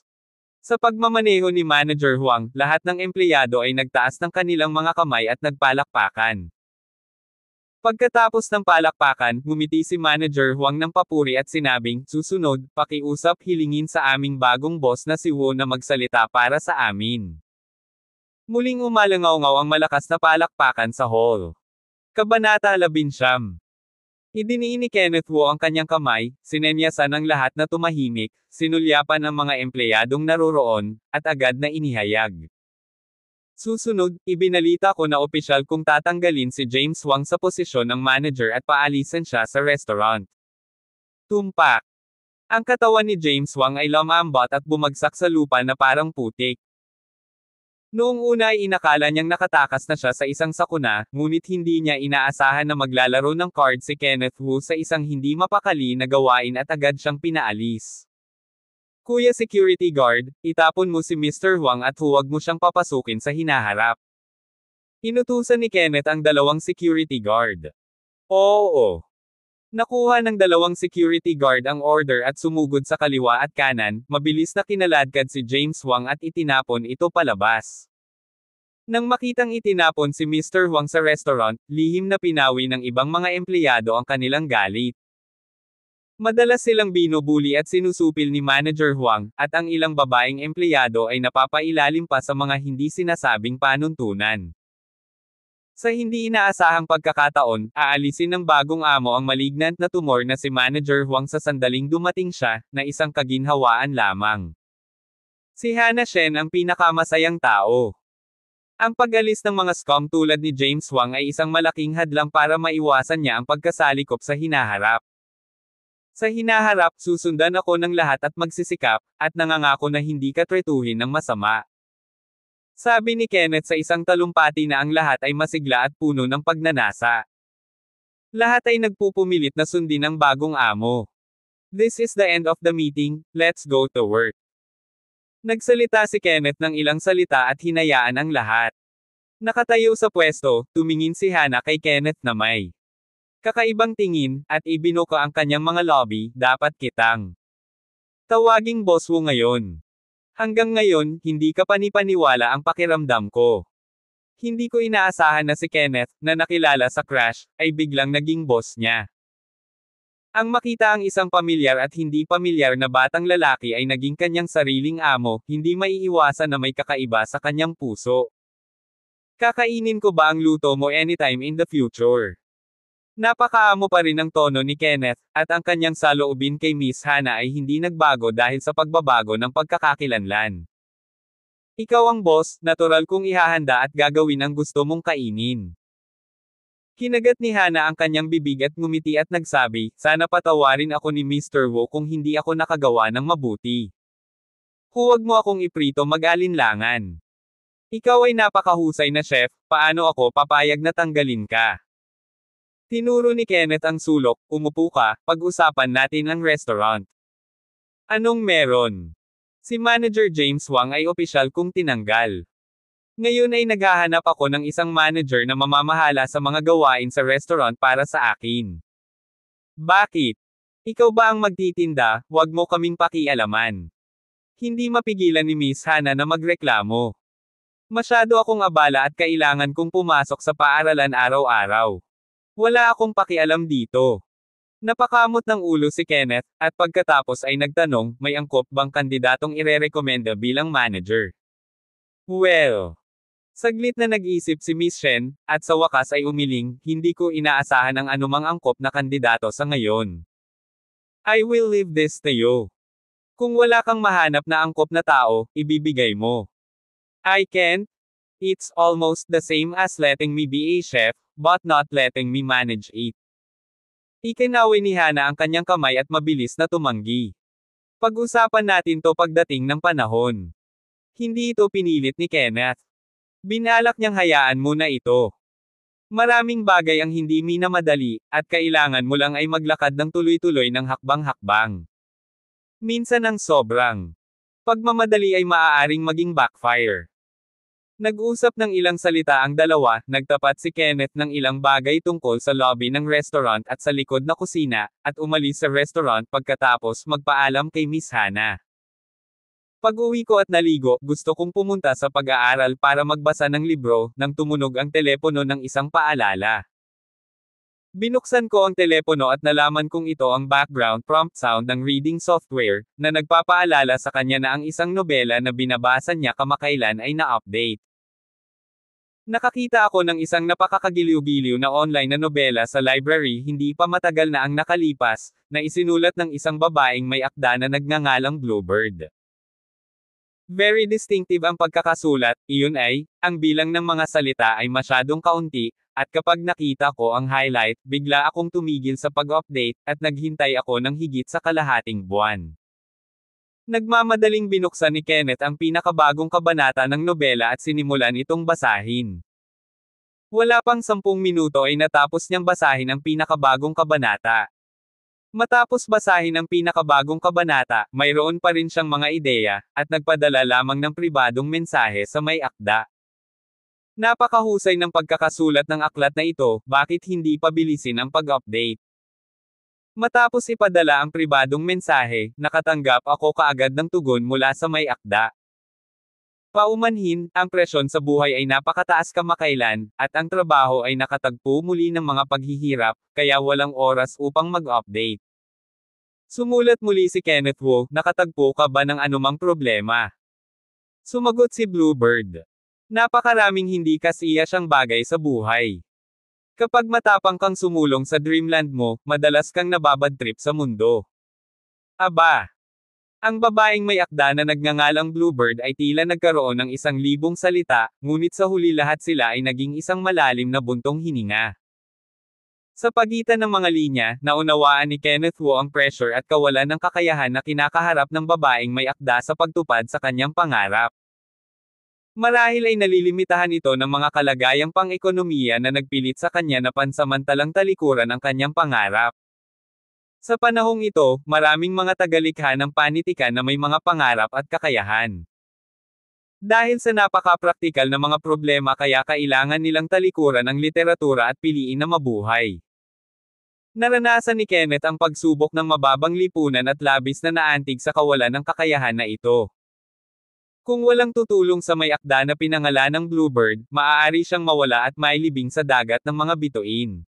Sa pagmamaneho ni Manager Huang, lahat ng empleyado ay nagtaas ng kanilang mga kamay at nagpalakpakan. Pagkatapos ng palakpakan, gumiti si Manager Huang ng papuri at sinabing, susunod, pakiusap hilingin sa aming bagong boss na si Wo na magsalita para sa amin. Muling umalangaw ang malakas na palakpakan sa hall. Kabanata 11. Idiniin ni Kenneth Wu ang kanyang kamay, sinenyasan ang lahat na tumahimik, sinulyapan ang mga empleyadong naroroon, at agad na inihayag. Susunod, ibinalita ko na opisyal kung tatanggalin si James Wang sa posisyon ng manager at paalisan siya sa restaurant. Tumpak. Ang katawan ni James Wang ay lamambot at bumagsak sa lupa na parang putik. Noong una ay inakala niyang nakatakas na siya sa isang sakuna, ngunit hindi niya inaasahan na maglalaro ng card si Kenneth Wu sa isang hindi mapakali na gawain at agad siyang pinaalis. Kuya security guard, itapon mo si Mr. Huang at huwag mo siyang papasukin sa hinaharap. Inutusan ni Kenneth ang dalawang security guard. Oo. Nakuha ng dalawang security guard ang order at sumugod sa kaliwa at kanan, mabilis na kinaladkad si James Huang at itinapon ito palabas. Nang makitang itinapon si Mr. Huang sa restaurant, lihim na pinawi ng ibang mga empleyado ang kanilang galit. Madalas silang binubuli at sinusupil ni Manager Huang, at ang ilang babaeng empleyado ay napapailalim pa sa mga hindi sinasabing panuntunan. Sa hindi inaasahang pagkakataon, aalisin ng bagong amo ang malignant na tumor na si Manager Huang sa sandaling dumating siya, na isang kaginhawaan lamang. Si Hana Shen ang pinakamasayang tao. Ang pagalis ng mga scum tulad ni James Huang ay isang malaking hadlang para maiwasan niya ang pagkasalikop sa hinaharap. Sa hinaharap, susundan ako ng lahat at magsisikap, at nangangako na hindi ka tretuhin ng masama. Sabi ni Kenneth sa isang talumpati na ang lahat ay masigla at puno ng pagnanasa. Lahat ay nagpupumilit na sundin ang bagong amo. This is the end of the meeting, let's go to work. Nagsalita si Kenneth ng ilang salita at hinayaan ang lahat. Nakatayo sa pwesto, tumingin si Hana kay Kenneth na may Kakaibang tingin, at ibinuka ang kanyang mga lobby, dapat kitang. Tawaging boss mo ngayon. Hanggang ngayon, hindi ka panipaniwala ang pakiramdam ko. Hindi ko inaasahan na si Kenneth, na nakilala sa Crash, ay biglang naging boss niya. Ang makita ang isang pamilyar at hindi pamilyar na batang lalaki ay naging kanyang sariling amo, hindi maiiwasan na may kakaiba sa kanyang puso. Kakainin ko ba ang luto mo anytime in the future? Napakaamo pa rin ang tono ni Kenneth, at ang kanyang saloobin kay Miss Hana ay hindi nagbago dahil sa pagbabago ng pagkakakilanlan. Ikaw ang boss, natural kong ihahanda at gagawin ang gusto mong kainin. Kinagat ni Hana ang kanyang bibig at ngumiti at nagsabi, sana patawarin ako ni Mr. Wu kung hindi ako nakagawa ng mabuti. Huwag mo akong iprito mag-alinlangan. Ikaw ay napakahusay na chef, paano ako papayag na tanggalin ka? Tinuro ni Kenneth ang sulok, umupo ka, pag-usapan natin ang restaurant. Anong meron? Si Manager James Wang ay opisyal kong tinanggal. Ngayon ay naghahanap ako ng isang manager na mamamahala sa mga gawain sa restaurant para sa akin. Bakit? Ikaw ba ang magtitinda, huwag mo kaming pakialaman. Hindi mapigilan ni Miss Hana na magreklamo. Masyado akong abala at kailangan kong pumasok sa paaralan araw-araw. Wala akong pakialam dito. Napakamot ng ulo si Kenneth, at pagkatapos ay nagtanong, may angkop bang kandidatong irerekomenda bilang manager? Well, saglit na nag-isip si Miss Shen, at sa wakas ay umiling, hindi ko inaasahan ang anumang angkop na kandidato sa ngayon. I will leave this to you. Kung wala kang mahanap na angkop na tao, ibibigay mo. I can't. It's almost the same as letting me be a chef, but not letting me manage it. Ikinawi ni Hana ang kanyang kamay at mabilis na tumanggi. Pag-usapan natin to pagdating ng panahon. Hindi ito pinilit ni Kenneth. Binalak niyang hayaan muna ito. Maraming bagay ang hindi minamadali, at kailangan mo lang ay maglakad ng tuloy-tuloy ng hakbang-hakbang. Minsan ang sobrang pagmamadali ay maaaring maging backfire. Nag-usap ng ilang salita ang dalawa, nagtapat si Kenneth ng ilang bagay tungkol sa lobby ng restaurant at sa likod na kusina, at umalis sa restaurant pagkatapos magpaalam kay Miss Hannah. Pag-uwi ko at naligo, gusto kong pumunta sa pag-aaral para magbasa ng libro, nang tumunog ang telepono ng isang paalala. Binuksan ko ang telepono at nalaman kong ito ang background prompt sound ng reading software, na nagpapaalala sa kanya na ang isang nobela na binabasa niya kamakailan ay na-update. Nakakita ako ng isang napakakagiliw-giliw na online na nobela sa library hindi pa matagal na ang nakalipas, na isinulat ng isang babaeng may akda na nagngangalang Bluebird. Very distinctive ang pagkakasulat, iyon ay, ang bilang ng mga salita ay masyadong kaunti, at kapag nakita ko ang highlight, bigla akong tumigil sa pag-update, at naghintay ako ng higit sa kalahating buwan. Nagmamadaling binuksan ni Kenneth ang pinakabagong kabanata ng nobela at sinimulan itong basahin. Wala pang sampung minuto ay natapos niyang basahin ang pinakabagong kabanata. Matapos basahin ang pinakabagong kabanata, mayroon pa rin siyang mga ideya, at nagpadala lamang ng pribadong mensahe sa may akda. Napakahusay ng pagkakasulat ng aklat na ito, bakit hindi pabilisin ang pag-update? Matapos ipadala ang pribadong mensahe, nakatanggap ako kaagad ng tugon mula sa may akda. Paumanhin, ang presyon sa buhay ay napakataas kamakailan, at ang trabaho ay nakatagpo muli ng mga paghihirap, kaya walang oras upang mag-update. Sumulat muli si Kenneth Wu, nakatagpo ka ba ng anumang problema? Sumagot si Bluebird. Napakaraming hindi kasiya siyang bagay sa buhay. Kapag matapang kang sumulong sa dreamland mo, madalas kang nababad trip sa mundo. Aba! Ang babaeng may akda na nagngangalang Bluebird ay tila nagkaroon ng isang libong salita, ngunit sa huli lahat sila ay naging isang malalim na buntong hininga. Sa pagitan ng mga linya, naunawaan ni Kenneth Wu ang pressure at kawalan ng kakayahan na kinakaharap ng babaeng may akda sa pagtupad sa kanyang pangarap. Marahil ay nalilimitahan ito ng mga kalagayang pang-ekonomiya na nagpilit sa kanya na pansamantalang talikuran ang kanyang pangarap. Sa panahong ito, maraming mga tagalikha ng panitikan na may mga pangarap at kakayahan. Dahil sa napaka-praktikal na mga problema kaya kailangan nilang talikuran ang literatura at piliin na mabuhay. Naranasan ni Kenneth ang pagsubok ng mababang lipunan at labis na naantig sa kawalan ng kakayahan na ito. Kung walang tutulong sa may akda na pinangalan ng bluebird, maaari siyang mawala at mailibing sa dagat ng mga bituin.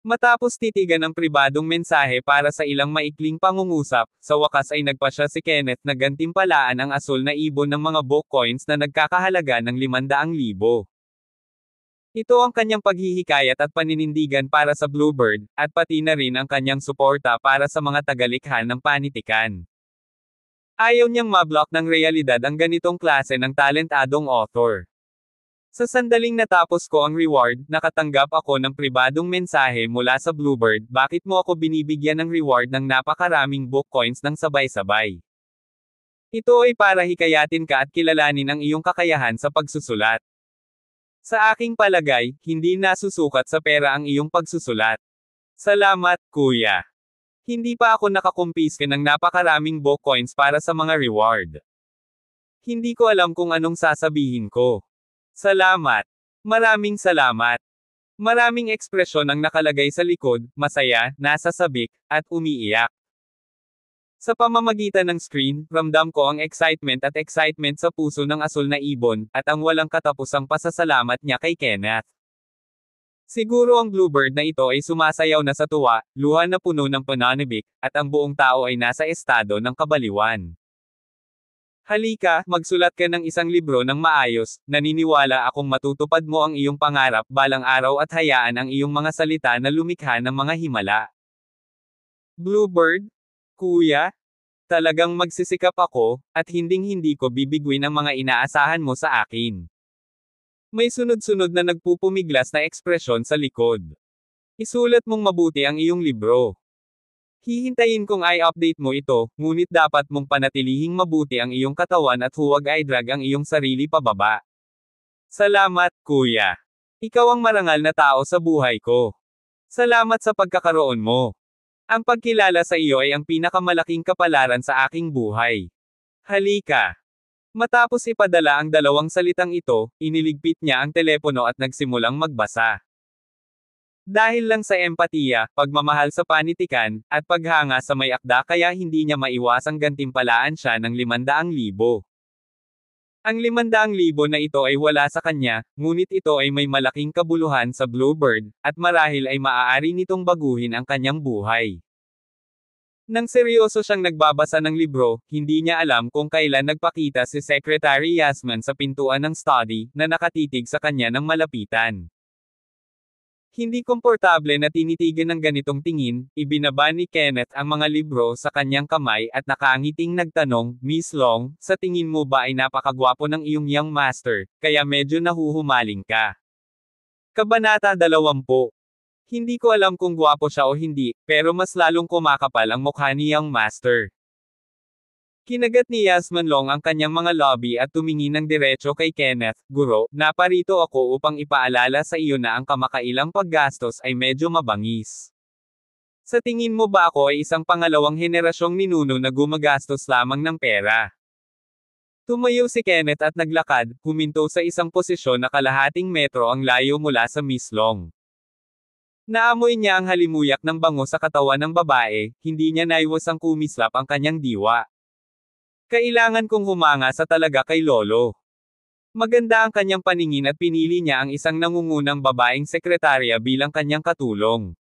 Matapos titigan ang pribadong mensahe para sa ilang maikling pangungusap, sa wakas ay nagpa siya si Kenneth na gantimpalaan ang asul na ibon ng mga book coins na nagkakahalaga ng 500,000. Ito ang kanyang paghihikayat at paninindigan para sa Bluebird, at pati na rin ang kanyang suporta para sa mga tagalikhan ng panitikan. Ayaw niyang mablock ng realidad ang ganitong klase ng talentadong author. Sa sandaling natapos ko ang reward, nakatanggap ako ng pribadong mensahe mula sa Bluebird, bakit mo ako binibigyan ng reward ng napakaraming book coins ng sabay-sabay? Ito ay para hikayatin ka at kilalanin ang iyong kakayahan sa pagsusulat. Sa aking palagay, hindi nasusukat sa pera ang iyong pagsusulat. Salamat, kuya. Hindi pa ako nakakumpiske ng napakaraming bo coins para sa mga reward. Hindi ko alam kung anong sasabihin ko. Salamat. Maraming salamat. Maraming ekspresyon ang nakalagay sa likod, masaya, nasasabik, at umiiyak. Sa pamamagitan ng screen, ramdam ko ang excitement at excitement sa puso ng asul na ibon, at ang walang katapusang pasasalamat niya kay Kenneth. Siguro ang bluebird na ito ay sumasayaw na sa tuwa, luha na puno ng pananabik, at ang buong tao ay nasa estado ng kabaliwan. Halika, magsulat ka ng isang libro ng maayos, naniniwala akong matutupad mo ang iyong pangarap balang araw at hayaan ang iyong mga salita na lumikha ng mga himala. Bluebird? Kuya? Talagang magsisikap ako, at hinding-hindi ko bibigwin ang mga inaasahan mo sa akin. May sunod-sunod na nagpupumiglas na ekspresyon sa likod. Isulat mong mabuti ang iyong libro. Hihintayin kong i-update mo ito, ngunit dapat mong panatilihing mabuti ang iyong katawan at huwag i-drag ang iyong sarili pababa. Salamat, kuya. Ikaw ang marangal na tao sa buhay ko. Salamat sa pagkakaroon mo. Ang pagkilala sa iyo ay ang pinakamalaking kapalaran sa aking buhay. Halika. Matapos ipadala ang dalawang salitang ito, iniligpit niya ang telepono at nagsimulang magbasa. Dahil lang sa empatiya, pagmamahal sa panitikan, at paghanga sa may akda kaya hindi niya maiwasang gantimpalaan siya ng 500,000. Ang 500,000 na ito ay wala sa kanya, ngunit ito ay may malaking kabuluhan sa Bluebird, at marahil ay maaari nitong baguhin ang kanyang buhay. Nang seryoso siyang nagbabasa ng libro, hindi niya alam kung kailan nagpakita si Secretary Yasman sa pintuan ng study, na nakatitig sa kanya ng malapitan. Hindi komportable na tinitigan ng ganitong tingin, ibinaba ni Kenneth ang mga libro sa kanyang kamay at nakangiting nagtanong, Miss Long, sa tingin mo ba ay napakagwapo ng iyong young master, kaya medyo nahuhumaling ka. Kabanata 20, hindi ko alam kung guwapo siya o hindi, pero mas lalong kumakapal ang mukha niyang master. Kinagat ni Yasman Long ang kanyang mga lobby at tumingin ng diretso kay Kenneth, Guro, naparito ako upang ipaalala sa iyo na ang kamakailang paggastos ay medyo mabangis. Sa tingin mo ba ako ay isang pangalawang henerasyong ninuno na gumagastos lamang ng pera? Tumayo si Kenneth at naglakad, huminto sa isang posisyon na kalahating metro ang layo mula sa Miss Long. Naamoy niya ang halimuyak ng bango sa katawan ng babae, hindi niya naiwas ang kumislap ang kanyang diwa. Kailangan kong humanga sa talaga kay Lolo. Maganda ang kanyang paningin at pinili niya ang isang nangungunang babaeng sekretarya bilang kanyang katulong.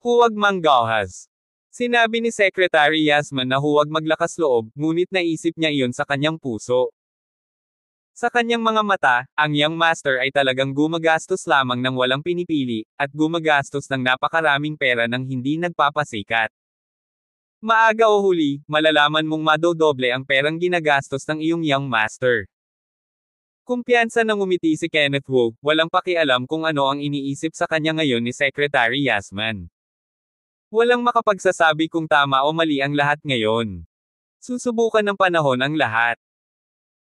Huwag manggawhas. Sinabi ni Secretary Yasman na huwag maglakas loob, ngunit naisip niya iyon sa kanyang puso. Sa kanyang mga mata, ang young master ay talagang gumagastos lamang ng walang pinipili, at gumagastos ng napakaraming pera ng hindi nagpapasikat. Maaga o huli, malalaman mong madodoble ang perang ginagastos ng iyong young master. Kumpiyansa nang umiti si Kenneth Wu, walang pakialam kung ano ang iniisip sa kanya ngayon ni Secretary Yasman. Walang makapagsasabi kung tama o mali ang lahat ngayon. Susubukan ng panahon ang lahat.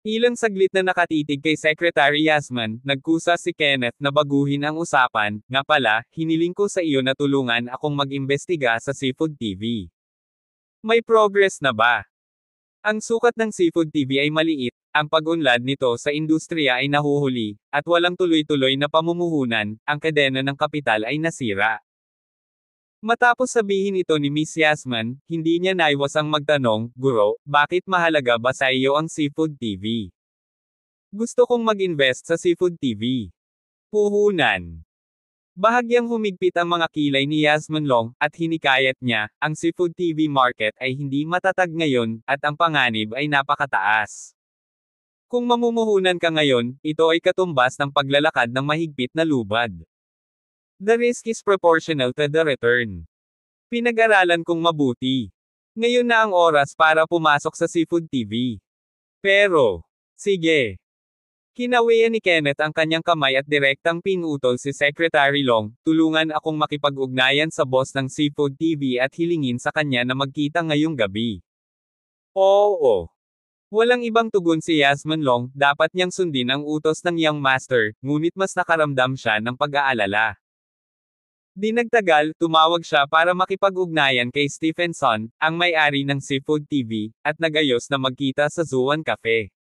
Ilang saglit na nakatitig kay Secretary Yasman, nagkusa si Kenneth na baguhin ang usapan, nga pala, hiniling ko sa iyo na tulungan akong mag-imbestiga sa Seafood TV. May progress na ba? Ang sukat ng Seafood TV ay maliit, ang pag-unlad nito sa industriya ay nahuhuli, at walang tuloy-tuloy na pamumuhunan, ang kadena ng kapital ay nasira. Matapos sabihin ito ni Miss Yasman, hindi niya naiwas ang magtanong, Guro, bakit mahalaga ba sa iyo ang Seafood TV? Gusto kong mag-invest sa Seafood TV. Puhunan. Bahagyang humigpit ang mga kilay ni Yasmin Long, at hinikayat niya, ang Seafood TV market ay hindi matatag ngayon, at ang panganib ay napakataas. Kung mamumuhunan ka ngayon, ito ay katumbas ng paglalakad ng mahigpit na lubad. The risk is proportional to the return. Pinag-aralan kong mabuti. Ngayon na ang oras para pumasok sa Seafood TV. Pero, sige. Kinawian ni Kenneth ang kanyang kamay at direktang pinutol si Secretary Long, tulungan akong makipag-ugnayan sa boss ng Seafood TV at hilingin sa kanya na magkita ngayong gabi. Oo. Walang ibang tugon si Yasmin Long, dapat niyang sundin ang utos ng young master, ngunit mas nakaramdam siya ng pag-aalala. Di nagtagal, tumawag siya para makipag-ugnayan kay Stephenson, ang may-ari ng Seafood TV, at nagayos na magkita sa Zuan Cafe.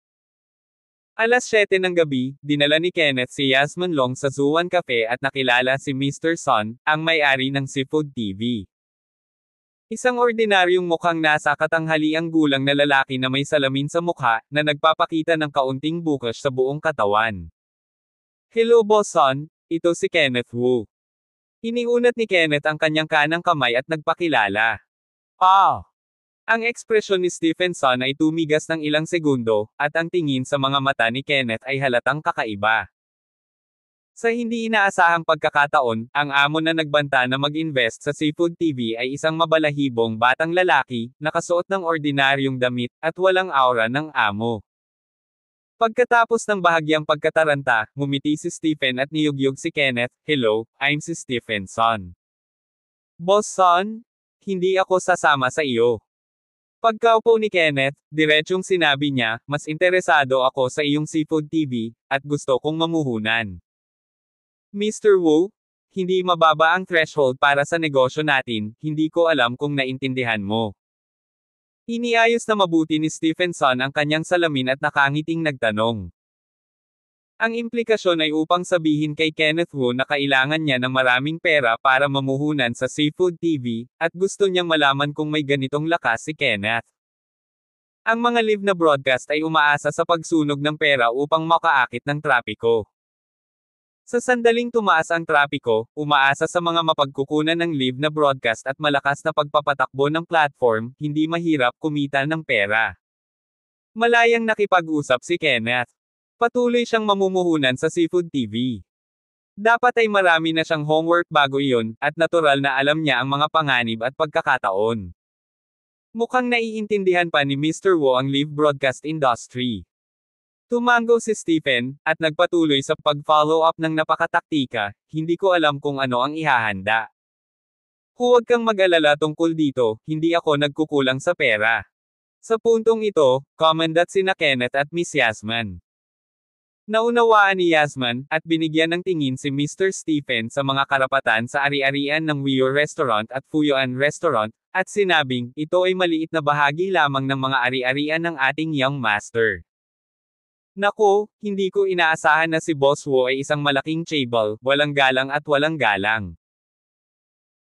Alas 7 ng gabi, dinala ni Kenneth si Yasmin Long sa Zuan Cafe at nakilala si Mr. Son, ang may-ari ng Seafood TV. Isang ordinaryong mukhang nasa katanghali ang gulang na lalaki na may salamin sa mukha, na nagpapakita ng kaunting bukas sa buong katawan. Hello boss son, ito si Kenneth Wu. Iniunat ni Kenneth ang kanyang kanang kamay at nagpakilala. Pow! Ah! Ang ekspresyon ni Stephenson ay tumigas ng ilang segundo, at ang tingin sa mga mata ni Kenneth ay halatang kakaiba. Sa hindi inaasahang pagkakataon, ang amo na nagbanta na mag-invest sa Seafood TV ay isang mabalahibong batang lalaki, nakasuot ng ordinaryong damit, at walang aura ng amo. Pagkatapos ng bahagyang pagkataranta, ngumiti si Stephen at niyugyog si Kenneth, Hello, I'm si Stephenson. Boss son, hindi ako sasama sa iyo. Pagkaupo ni Kenneth, diretsyong sinabi niya, mas interesado ako sa iyong seafood TV, at gusto kong mamuhunan. Mr. Wu, hindi mababa ang threshold para sa negosyo natin, hindi ko alam kung naintindihan mo. Iniayos na mabuti ni Stephenson ang kanyang salamin at nakangiting nagtanong. Ang implikasyon ay upang sabihin kay Kenneth Wu na kailangan niya ng maraming pera para mamuhunan sa Seafood TV, at gusto niyang malaman kung may ganitong lakas si Kenneth. Ang mga live na broadcast ay umaasa sa pagsunog ng pera upang makaakit ng trapiko. Sa sandaling tumaas ang trapiko, umaasa sa mga mapagkukunan ng live na broadcast at malakas na pagpapatakbo ng platform, hindi mahirap kumita ng pera. Malayang nakipag-usap si Kenneth. Patuloy siyang mamumuhunan sa Seafood TV. Dapat ay marami na siyang homework bago iyon, at natural na alam niya ang mga panganib at pagkakataon. Mukhang naiintindihan pa ni Mr. Wu ang live broadcast industry. Tumango si Stephen, at nagpatuloy sa pag-follow up ng napakataktika, hindi ko alam kung ano ang ihahanda. Huwag kang mag-alala tungkol dito, hindi ako nagkukulang sa pera. Sa puntong ito, komandat sina Kenneth at Miss Yasman. Naunawaan ni Yasman, at binigyan ng tingin si Mr. Stephen sa mga karapatan sa ari-arian ng Wio Restaurant at Fuyoan Restaurant, at sinabing, ito ay maliit na bahagi lamang ng mga ari-arian ng ating young master. Nako, hindi ko inaasahan na si Boss Wu ay isang malaking chable, walang galang at walang galang.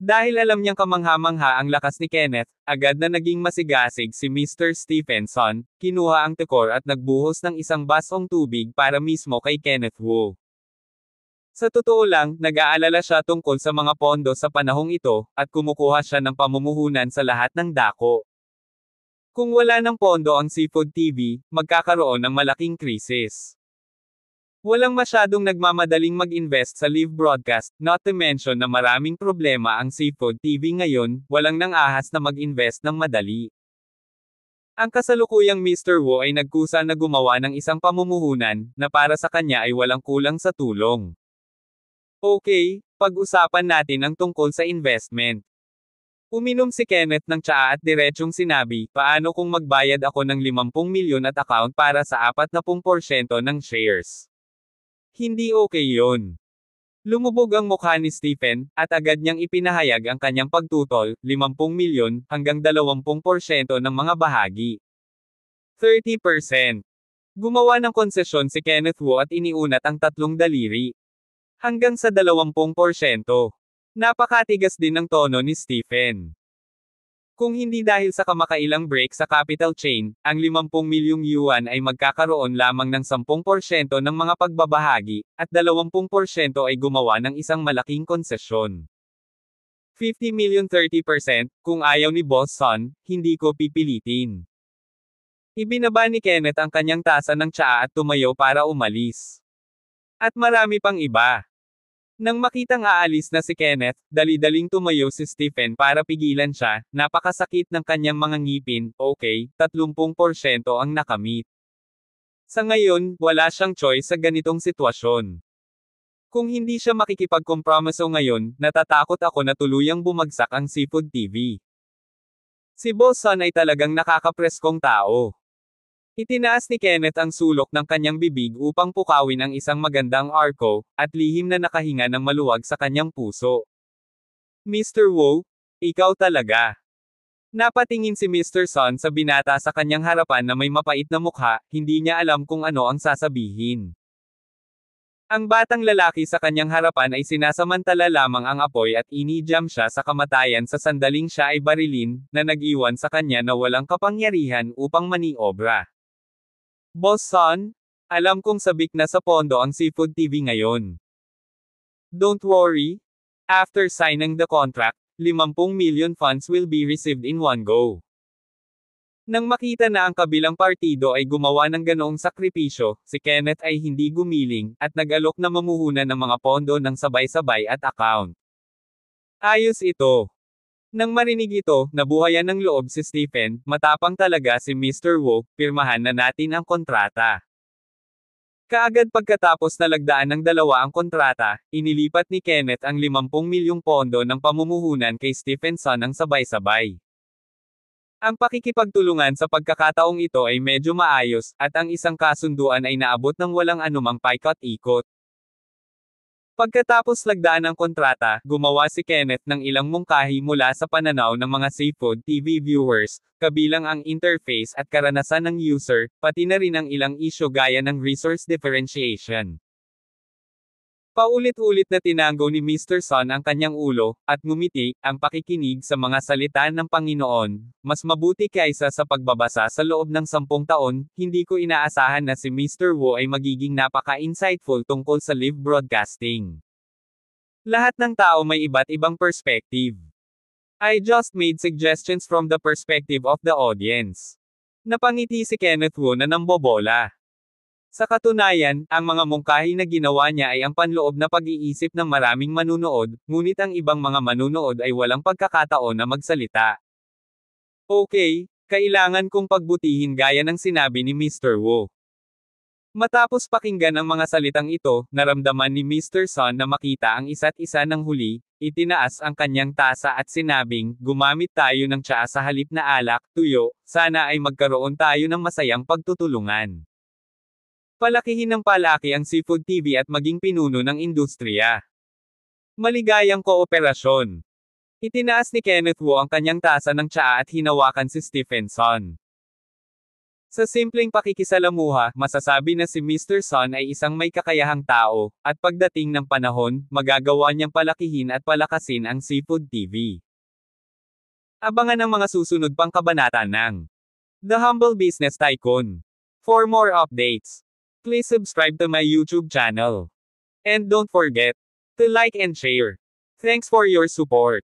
Dahil alam niyang kamangha-mangha ang lakas ni Kenneth, agad na naging masigasig si Mr. Stephenson, kinuha ang tekor at nagbuhos ng isang basong tubig para mismo kay Kenneth Wu. Sa totoo lang, nag-aalala siya tungkol sa mga pondo sa panahong ito, at kumukuha siya ng pamumuhunan sa lahat ng dako. Kung wala ng pondo ang Seafood TV, magkakaroon ng malaking krisis. Walang masyadong nagmamadaling mag-invest sa live broadcast, not to mention na maraming problema ang Seafood TV ngayon, walang nang ahas na mag-invest ng madali. Ang kasalukuyang Mr. Wu ay nagkusa na gumawa ng isang pamumuhunan, na para sa kanya ay walang kulang sa tulong. Okay, pag-usapan natin ang tungkol sa investment. Uminom si Kenneth ng tsaa at diretsyong sinabi, paano kung magbayad ako ng 50 milyon at account para sa 40% ng shares? Hindi okay yon. Lumubog ang mukha ni Stephen, at agad niyang ipinahayag ang kanyang pagtutol, 50 milyon, hanggang 20% ng mga bahagi. 30%. Gumawa ng konsesyon si Kenneth Wu at iniunat ang tatlong daliri. Hanggang sa 20%. Napakatigas din ng tono ni Stephen. Kung hindi dahil sa kamakailang break sa capital chain, ang 50 milyong yuan ay magkakaroon lamang ng 10% ng mga pagbabahagi, at 20% ay gumawa ng isang malaking konsesyon. 50 million 30%, kung ayaw ni Boss Son, hindi ko pipilitin. Ibinaba ni Kenneth ang kanyang tasa ng tsaa at tumayo para umalis. At marami pang iba. Nang makitang aalis na si Kenneth, dali-daling tumayo si Stephen para pigilan siya, napakasakit ng kanyang mga ngipin, okay, 30% ang nakamit. Sa ngayon, wala siyang choice sa ganitong sitwasyon. Kung hindi siya makikipagkompromiso ngayon, natatakot ako na tuluyang bumagsak ang Seafood TV. Si Boson ay talagang nakakapreskong tao. Itinaas ni Kenneth ang sulok ng kanyang bibig upang pukawin ang isang magandang arko, at lihim na nakahinga ng maluwag sa kanyang puso. Mr. Wu, ikaw talaga. Napatingin si Mr. Sun sa binata sa kanyang harapan na may mapait na mukha, hindi niya alam kung ano ang sasabihin. Ang batang lalaki sa kanyang harapan ay sinasamantala lamang ang apoy at inijam siya sa kamatayan sa sandaling siya ay barilin, na nag-iwan sa kanya na walang kapangyarihan upang maniobra. Boss son, alam kong sabik na sa pondo ang Seafood TV ngayon. Don't worry. After signing the contract, 50 million funds will be received in one go. Nang makita na ang kabilang partido ay gumawa ng ganoong sakripisyo, si Kenneth ay hindi gumiling, at nag-alok na mamuhunan ng mga pondo ng sabay-sabay at account. Ayos ito. Nang marinig ito, nabuhayan ng loob si Stephen, matapang talaga si Mr. Wu, pirmahan na natin ang kontrata. Kaagad pagkatapos nalagdaan ng dalawa ang kontrata, inilipat ni Kenneth ang 50 milyong pondo ng pamumuhunan kay Stephenson ang sabay-sabay. Ang pakikipagtulungan sa pagkakataong ito ay medyo maayos, at ang isang kasunduan ay naabot ng walang anumang paikot-ikot. Pagkatapos lagdaan ang kontrata, gumawa si Kenneth ng ilang mungkahi mula sa pananaw ng mga Seafood TV viewers, kabilang ang interface at karanasan ng user, pati na rin ang ilang isyo gaya ng resource differentiation. Paulit-ulit na tinanggo ni Mr. Son ang kanyang ulo, at ngumiti, ang pakikinig sa mga salita ng Panginoon, mas mabuti kaysa sa pagbabasa sa loob ng sampung taon, hindi ko inaasahan na si Mr. Wu ay magiging napaka-insightful tungkol sa live broadcasting. Lahat ng tao may iba't ibang perspective. I just made suggestions from the perspective of the audience. Napangiti si Kenneth Wu na nambobola. Sa katunayan, ang mga mungkahi na ginawa niya ay ang panloob na pag-iisip ng maraming manunood, ngunit ang ibang mga manunood ay walang pagkakataon na magsalita. Okay, kailangan kong pagbutihin gaya ng sinabi ni Mr. Wu. Matapos pakinggan ang mga salitang ito, naramdaman ni Mr. Sun na makita ang isa't isa ng huli, itinaas ang kanyang tasa at sinabing, gumamit tayo ng tsaa sa halip na alak, tuyo, sana ay magkaroon tayo ng masayang pagtutulungan. Palakihin ng palaki ang Seafood TV at maging pinuno ng industriya. Maligayang kooperasyon. Itinaas ni Kenneth Wu ang kanyang tasa ng tsaa at hinawakan si Stephenson. Sa simpleng pakikisalamuha, masasabi na si Mr. Son ay isang may kakayahang tao, at pagdating ng panahon, magagawa niyang palakihin at palakasin ang Seafood TV. Abangan ang mga susunod pang kabanata ng The Humble Business Tycoon. For more updates, Please subscribe to my YouTube channel. And don't forget to like and share. Thanks for your support.